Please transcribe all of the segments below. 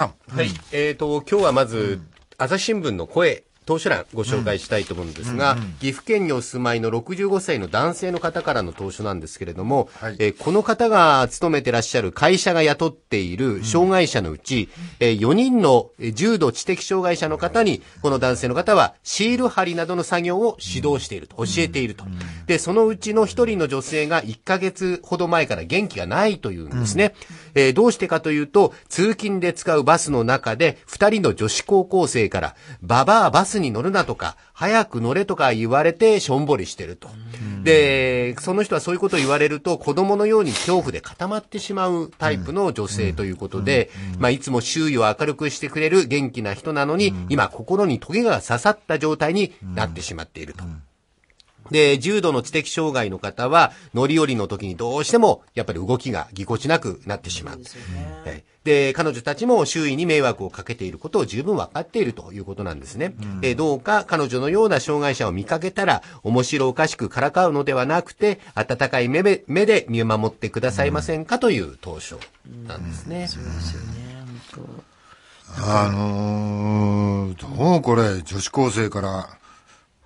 はい、えっ、ー、と、今日はまず、朝日新聞の声投書欄ご紹介したいと思うんですが、うんうん岐阜県にお住まいの65歳の男性の方からの投書なんですけれども、はい、えー、この方が勤めてらっしゃる会社が雇っている障害者のうち、うん、えー、4人の重度知的障害者の方に、この男性の方はシール貼りなどの作業を指導していると、教えていると。で、そのうちの1人の女性が1ヶ月ほど前から元気がないというんですね。うん、えー、どうしてかというと、通勤で使うバスの中で2人の女子高校生から、ババアバススに乗るなとか、早く乗れとか言われてしょんぼりしてると。で、その人はそういうことを言われると、子供のように恐怖で固まってしまうタイプの女性ということで、まあ、いつも周囲を明るくしてくれる元気な人なのに、今心にトゲが刺さった状態になってしまっていると。で、重度の知的障害の方は、乗り降りの時にどうしても、やっぱり動きがぎこちなくなってしまう。でで、彼女たちも周囲に迷惑をかけていることを十分分かっているということなんですね。うん、で、どうか彼女のような障害者を見かけたら、面白おかしくからかうのではなくて、温かい目で目で見守ってくださいませんかという当初なんですね。うんうん、そうですよね、本当。あのー、どうこれ、女子高生から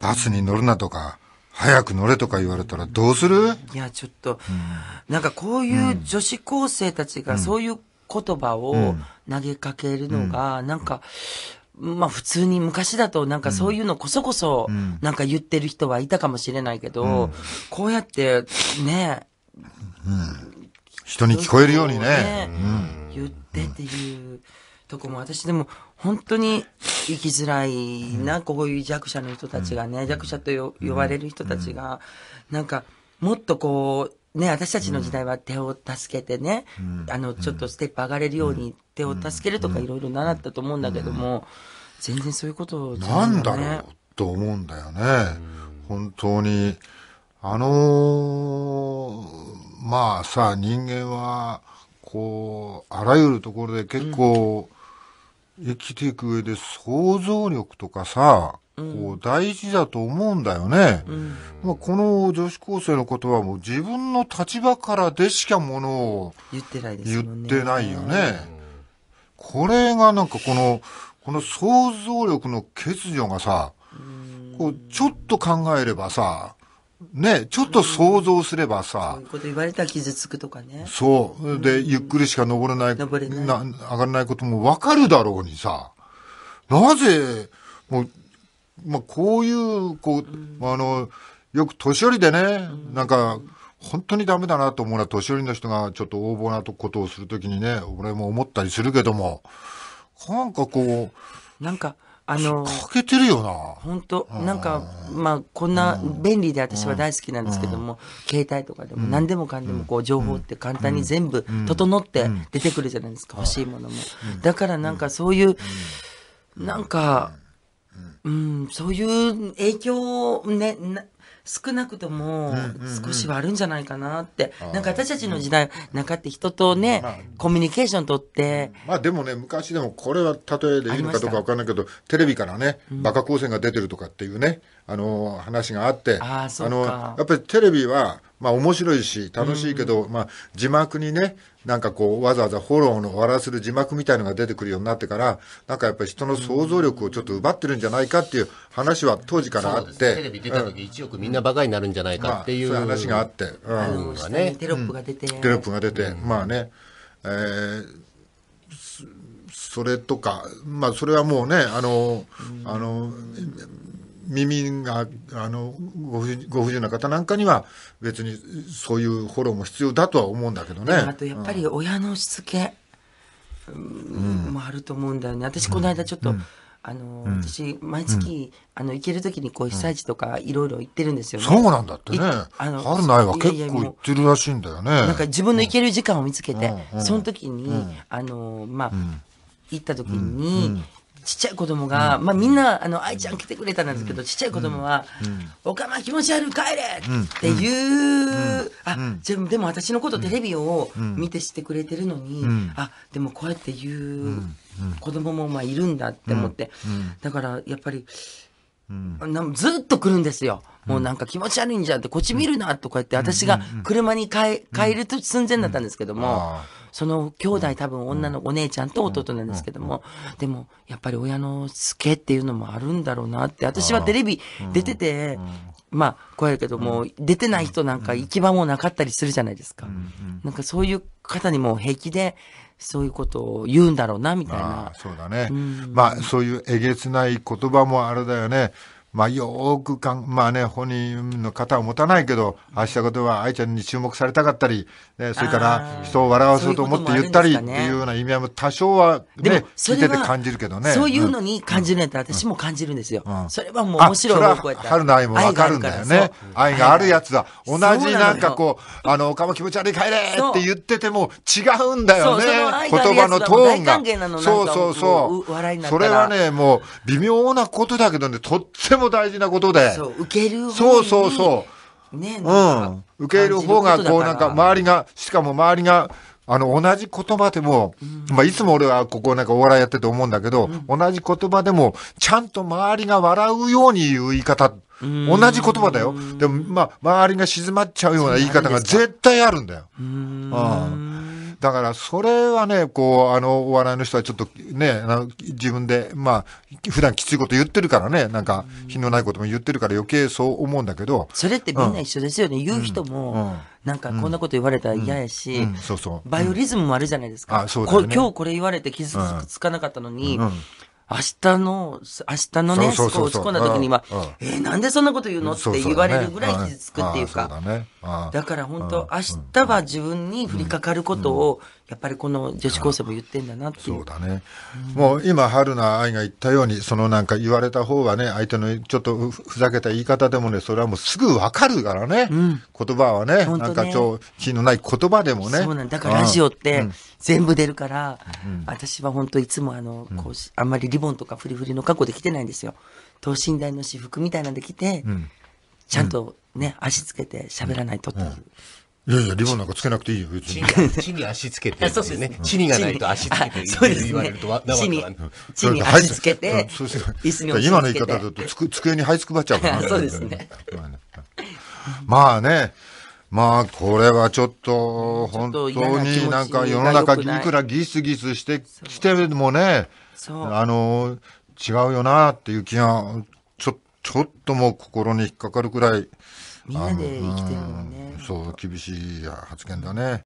バスに乗るなとか、早く乗れとか言われたらどうするいや、ちょっと、うん、なんかこういう女子高生たちがそういう言葉を投げかけるのが、うん、なんか、まあ普通に昔だとなんかそういうのこそこそなんか言ってる人はいたかもしれないけど、うん、こうやってね、うん、人に聞こえるようにね、ね言ってっていう。とこも私でも本当に生きづらいな、こういう弱者の人たちがね、弱者と呼ばれる人たちが、なんかもっとこう、ね、私たちの時代は手を助けてね、うん、あの、ちょっとステップ上がれるように手を助けるとかいろいろ習ったと思うんだけども、うん全然そういうことじゃない、ね、なんだろうと思うんだよね。本当に。あのー、まあさ、人間は、こう、あらゆるところで結構、うん生きていく上で想像力とかさ、うん、こう大事だと思うんだよね。うん、まあ、この女子高生のことはもう自分の立場からでしかものを言ってないですよね。言ってないよね。これがなんかこの、この想像力の欠如がさ、こうちょっと考えればさ、ね、ちょっと想像すればさ、うん、ううこと言われたら傷つくとかね。そう。で、ゆっくりしか登れない、登れないな上がらないこともわかるだろうにさ、なぜ、もう、まあ、こういう、こう、うん、あの、よく年寄りでね、うん、なんか、本当にダメだなと思うのは年寄りの人がちょっと横暴なことをするときにね、俺も思ったりするけども、なんかこう、なんか、あの、欠けてるよな。本当なんか、まあ、こんな便利で私は大好きなんですけども、携帯とかでも何でもかんでもこう、情報って簡単に全部整って出てくるじゃないですか、欲しいものも。だからなんかそういう、なんか、うん、そういう影響をね、少なくとも少しはあるんじゃないかなって、うんうんうん、なんか私たちの時代、中って人とね、コミュニケーション取って。まあでもね、昔でもこれは例えでいいのかどうかわからないけど、テレビからね、バカ光線が出てるとかっていうね、あの話があって、あのやっぱりテレビは、まあ面白いし楽しいけど、うん、まあ字幕にね、なんかこう、わざわざフォローの笑わせる字幕みたいのが出てくるようになってから、なんかやっぱり人の想像力をちょっと奪ってるんじゃないかっていう話は当時からあって。テレビ出た時1億みんなバカになるんじゃないかっていう。まあ、そういう話があって。うん。テロップが出て。テロップが出て。うん、まあね。えーそれとか、まあ、それはもうね、あの、あの、耳があのご不自由な方なんかには別にそういうフォローも必要だとは思うんだけどね。あとやっぱり親のしつけ、うん、もあると思うんだよね。私この間ちょっと、うん、あの、うん、私毎月、あの行ける時にこう被災地とかいろいろ行ってるんですよね。そうなんだってね。あの春ないは結構行ってるらしいんだよね。なんか自分の行ける時間を見つけて、その時に、あのまあ、行った時に、ちっちゃい子供が、まあみんな、あの、愛ちゃん来てくれたんですけど、ちっちゃい子供は、おかま気持ち悪い帰れっていう、あ、じゃでも私のことテレビを見てしてくれてるのに、あ、でもこうやって言う子供もまあいるんだって思って、だからやっぱり、ずっと来るんですよ。もうなんか気持ち悪いんじゃんって、こっち見るなとか言って、私が車に帰ると寸前だったんですけども、その兄弟多分女のお姉ちゃんと弟なんですけども、でもやっぱり親の好けっていうのもあるんだろうなって、私はテレビ出てて、まあ、怖いけども、出てない人なんか行き場もなかったりするじゃないですか。なんかそういう方にも平気で、そういうことを言うんだろうな、みたいな。そうだね。まあ、そういうえげつない言葉もあれだよね。まあ、よくかん、まあね、本人の方を持たないけど、ああしたことは愛ちゃんに注目されたかったり、えそれから人を笑わそうと思って言ったりっていうような意味合いも多少はね、聞いてて感じるけどね。そういうのに感じるんやったら私も感じるんですよ。それはもう面白い方向やっ春の愛もわかるんだよね。愛があるやつは、同じなんかこう、あの、岡も気持ち悪い帰れって言ってても違うんだよね。言葉のトーンが。そうそうそう。それはね、もう微妙なことだけどね、とってもも大事なことで。そう、受けるそうそうそう。ね、うん。受ける方が、こうなんか、周りが、しかも周りが、あの、同じ言葉でも、うん、まあ、いつも俺はここなんかお笑いやってて思うんだけど、うん、同じ言葉でも、ちゃんと周りが笑うように言う言い方、同じ言葉だよ。でも、まあ、周りが静まっちゃうような言い方が絶対あるんだよ。うん。だからそれはね、こう、あの、お笑いの人はちょっとね、あの自分で、まあ、普段きついこと言ってるからね、なんか、品のないことも言ってるから余計そう思うんだけど。それってみんな一緒ですよね。うん、言う人も、うんうんなんかこんなこと言われたら嫌やし、うんうん、そうそうバイオリズムもあるじゃないですか、うん、あそうね、今日これ言われて傷つかなかったのに、明日の、明日のね、そうそうそうそう落ち込んだ時には、えー、なんでそんなこと言うのって言われるぐらい傷つくっていうか。だから本当、明日は自分に降りかかることをやっぱりこの女子高生も言ってんだなってそうだね、うん、もう今、春菜愛が言ったように、そのなんか言われた方はね、相手のちょっとふざけた言い方でもね、それはもうすぐ分かるからね、うん、言葉はね、ねなんか調気のない言葉でもね。そうなんだからラジオって全部出るから、うん、私は本当、いつもあのこうあんまりリボンとかフリフリの過去で来てないんですよ。等身大の私服みたいなんで来て、ちゃんとね、足つけて喋らないとっていう。いやいや、リボンなんかつけなくていいよ、別に。地に足つけて、そうですね。地にがないと足つけていて言われるとわ、なわ地に足つけて、椅子に今の言い方だと机に這いつくばっちゃうからね。そうですね。まあね。まあ、これはちょっと、本当になんか世の中いくらギスギスしてきてもね、あの、違うよなっていう気が、ちょ、ちょっともう心に引っかかるくらい、みんなで生きてるもんね。そう厳しい発言だね。